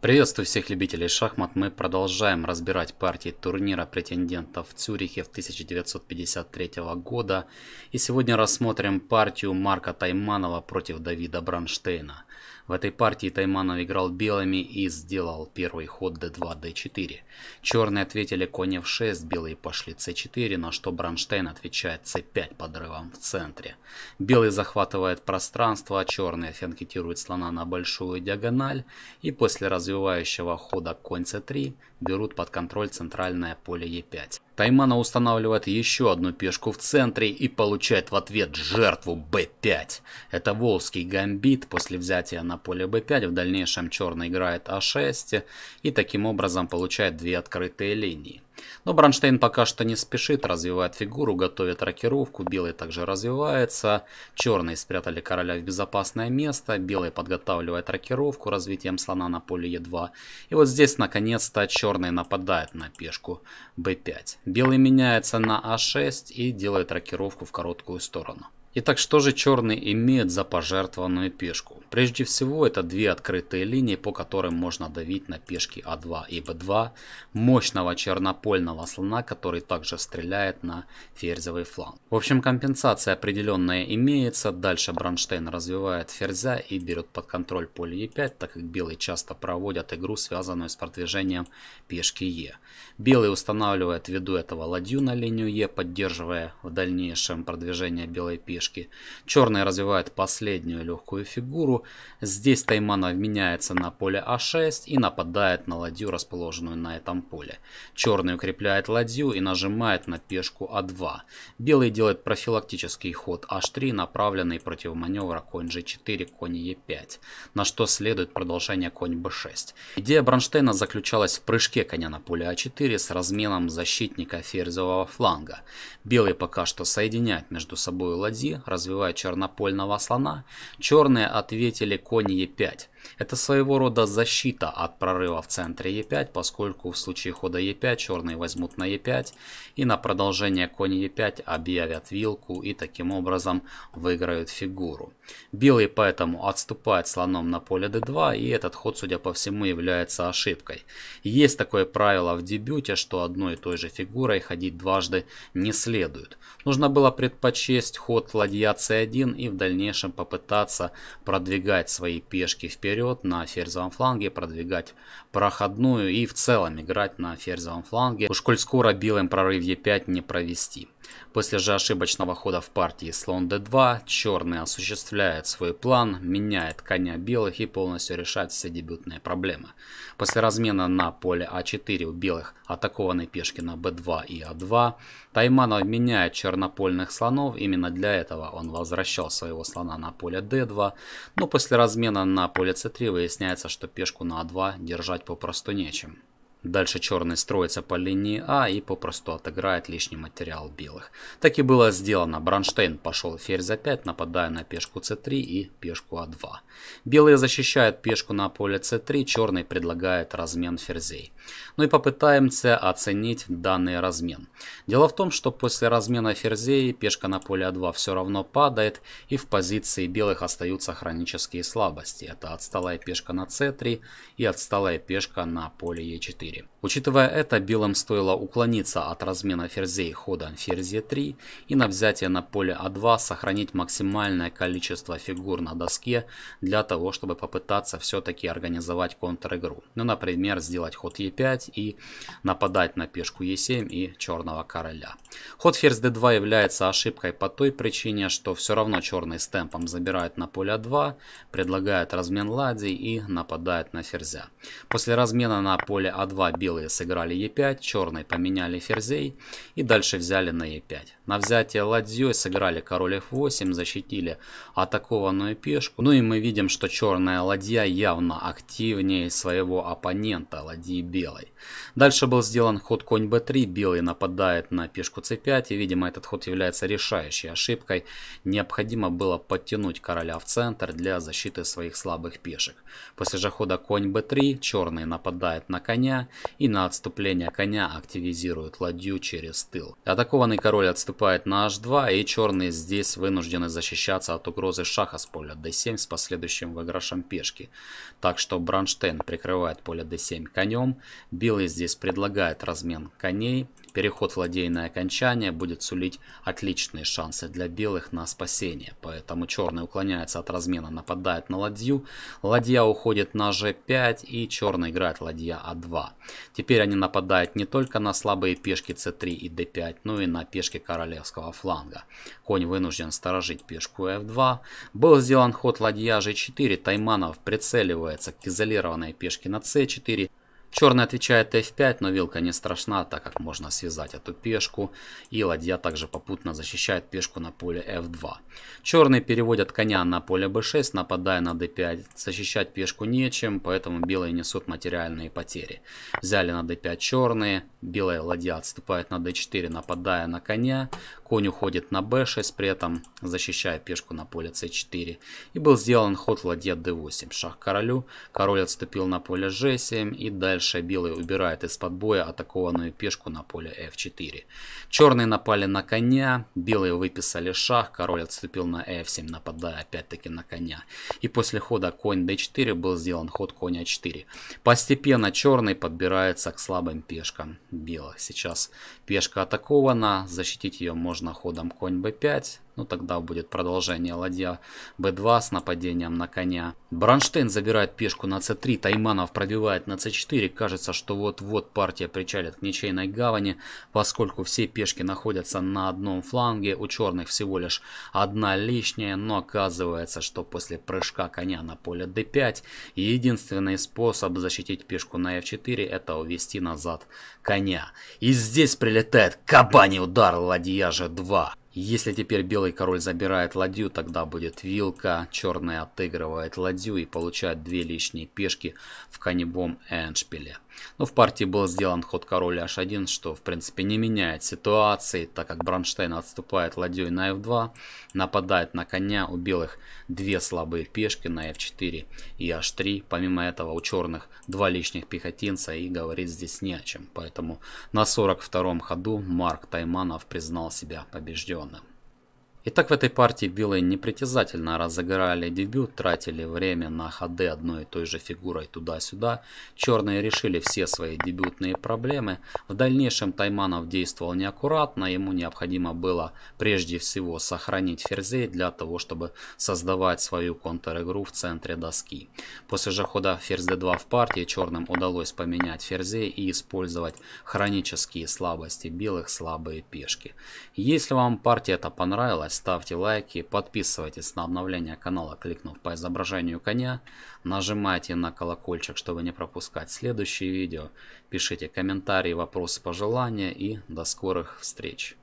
Приветствую всех любителей шахмат. Мы продолжаем разбирать партии турнира претендентов в Цюрихе в 1953 года. И сегодня рассмотрим партию Марка Тайманова против Давида Бранштейна. В этой партии Тайманов играл белыми и сделал первый ход d2, d4. Черные ответили конь f6, белые пошли c4, на что Бронштейн отвечает c5 подрывом в центре. Белый захватывает пространство, а черные фенкетируют слона на большую диагональ и после развивающего хода конь c3 берут под контроль центральное поле e5. Таймана устанавливает еще одну пешку в центре и получает в ответ жертву b5. Это волжский гамбит. После взятия на поле b5 в дальнейшем черный играет a6 а и таким образом получает две открытые линии. Но Бронштейн пока что не спешит, развивает фигуру, готовит рокировку, белый также развивается, черные спрятали короля в безопасное место, белый подготавливает рокировку развитием слона на поле Е2. И вот здесь наконец-то черный нападает на пешку b5. Белый меняется на А6 и делает рокировку в короткую сторону. Итак, что же черный имеет за пожертвованную пешку? Прежде всего, это две открытые линии, по которым можно давить на пешки А2 и Б2, мощного чернопольного слона, который также стреляет на ферзевый фланг. В общем, компенсация определенная имеется, дальше Бронштейн развивает ферзя и берет под контроль поле Е5, так как белые часто проводят игру, связанную с продвижением пешки Е. Белый устанавливает ввиду этого ладью на линию Е, поддерживая в дальнейшем продвижение белой пешки поддержки. Черный развивает последнюю легкую фигуру. Здесь Таймана меняется на поле А6 и нападает на ладью, расположенную на этом поле. Черный укрепляет ладью и нажимает на пешку А2. Белый делает профилактический ход H3, а направленный против маневра конь G4, конь E5, на что следует продолжение конь B6. Идея Бронштейна заключалась в прыжке коня на поле А4 с разменом защитника ферзевого фланга. Белый пока что соединяет между собой ладьи, пути, развивая чернопольного слона, черные ответили конь Е5. Это своего рода защита от прорыва в центре Е5, поскольку в случае хода Е5 черные возьмут на Е5 и на продолжение конь Е5 объявят вилку и таким образом выиграют фигуру. Белый поэтому отступает слоном на поле d2 и этот ход, судя по всему, является ошибкой. Есть такое правило в дебюте, что одной и той же фигурой ходить дважды не следует. Нужно было предпочесть ход ладья c1 и в дальнейшем попытаться продвигать свои пешки вперед вперед, на ферзовом фланге продвигать проходную и в целом играть на ферзовом фланге. Уж коль скоро белым прорыв Е5 не провести. После же ошибочного хода в партии слон d2, черный осуществляет свой план, меняет коня белых и полностью решает все дебютные проблемы. После размена на поле а4 у белых атакованы пешки на b2 и а2, Тайманов меняет чернопольных слонов, именно для этого он возвращал своего слона на поле d2, но после размена на поле c3 выясняется, что пешку на а2 держать попросту нечем. Дальше черный строится по линии А и попросту отыграет лишний материал белых. Так и было сделано. Бронштейн пошел ферзь за 5, нападая на пешку c3 и пешку а2. Белые защищают пешку на поле c3, черный предлагает размен ферзей. Ну и попытаемся оценить данный размен. Дело в том, что после размена ферзей пешка на поле а2 все равно падает и в позиции белых остаются хронические слабости. Это отсталая пешка на c3 и отсталая пешка на поле e4. Империи. Учитывая это, белым стоило уклониться от размена ферзей ходом ферзь 3 и на взятие на поле А2 сохранить максимальное количество фигур на доске для того, чтобы попытаться все-таки организовать контр-игру. Ну, например, сделать ход Е5 и нападать на пешку Е7 и черного короля. Ход ферзь d2 является ошибкой по той причине, что все равно черный с темпом забирает на поле 2, а предлагает размен ладей и нападает на ферзя. После размена на поле А2 белые сыграли e 5 черные поменяли ферзей и дальше взяли на e 5 На взятие ладьей сыграли король F8, защитили атакованную пешку. Ну и мы видим, что черная ладья явно активнее своего оппонента, ладьи белой. Дальше был сделан ход конь b3, белый нападает на пешку c5 и видимо этот ход является решающей ошибкой. Необходимо было подтянуть короля в центр для защиты своих слабых пешек. После же хода конь b3, черные нападают на коня, и на отступление коня активизирует ладью через тыл. Атакованный король отступает на h2 и черные здесь вынуждены защищаться от угрозы шаха с поля d7 с последующим выигрышем пешки. Так что Бранштейн прикрывает поле d7 конем, белый здесь предлагает размен коней, Переход в ладейное окончание будет сулить отличные шансы для белых на спасение, поэтому черный уклоняется от размена, нападает на ладью, ладья уходит на g5 и черный играет ладья a2. А Теперь они нападают не только на слабые пешки c3 и d5, но и на пешки королевского фланга. Конь вынужден сторожить пешку f2. Был сделан ход ладья g4, Тайманов прицеливается к изолированной пешке на c4, Черный отвечает f5, но вилка не страшна, так как можно связать эту пешку. И ладья также попутно защищает пешку на поле f2. Черные переводят коня на поле b6, нападая на d5. Защищать пешку нечем, поэтому белые несут материальные потери. Взяли на d5 черные, белая ладья отступает на d4, нападая на коня. Конь уходит на b6, при этом защищая пешку на поле c4. И был сделан ход ладья d8. Шах королю. Король отступил на поле g7. И дальше белый убирает из-под боя атакованную пешку на поле f4. Черные напали на коня. Белые выписали шах. Король отступил на f7, нападая опять-таки на коня. И после хода конь d4 был сделан ход коня 4. Постепенно черный подбирается к слабым пешкам белых. Сейчас пешка атакована. Защитить ее можно возможно ходом конь b5. Ну тогда будет продолжение ладья b2 с нападением на коня. Бронштейн забирает пешку на c3, Тайманов пробивает на c4. Кажется, что вот-вот партия причалит к ничейной гавани, поскольку все пешки находятся на одном фланге, у черных всего лишь одна лишняя, но оказывается, что после прыжка коня на поле d5 единственный способ защитить пешку на f4 это увести назад коня. И здесь прилетает кабаний удар ладья g2. Если теперь белый король забирает ладью, тогда будет вилка, черный отыгрывает ладью и получает две лишние пешки в канибом эндшпиле. Но ну, в партии был сделан ход короля h1, что в принципе не меняет ситуации, так как Бронштейн отступает ладьей на f2, нападает на коня, у белых две слабые пешки на f4 и h3. Помимо этого у черных два лишних пехотинца и говорить здесь не о чем. Поэтому на 42-м ходу Марк Тайманов признал себя побежденным. Итак, в этой партии белые непритязательно разыграли дебют, тратили время на ходы одной и той же фигурой туда-сюда. Черные решили все свои дебютные проблемы. В дальнейшем Тайманов действовал неаккуратно, ему необходимо было прежде всего сохранить ферзей для того, чтобы создавать свою контр-игру в центре доски. После же хода ферзь d2 в партии черным удалось поменять ферзей и использовать хронические слабости белых, слабые пешки. Если вам партия эта понравилась, ставьте лайки, подписывайтесь на обновление канала, кликнув по изображению коня, нажимайте на колокольчик, чтобы не пропускать следующие видео, пишите комментарии, вопросы, пожелания и до скорых встреч.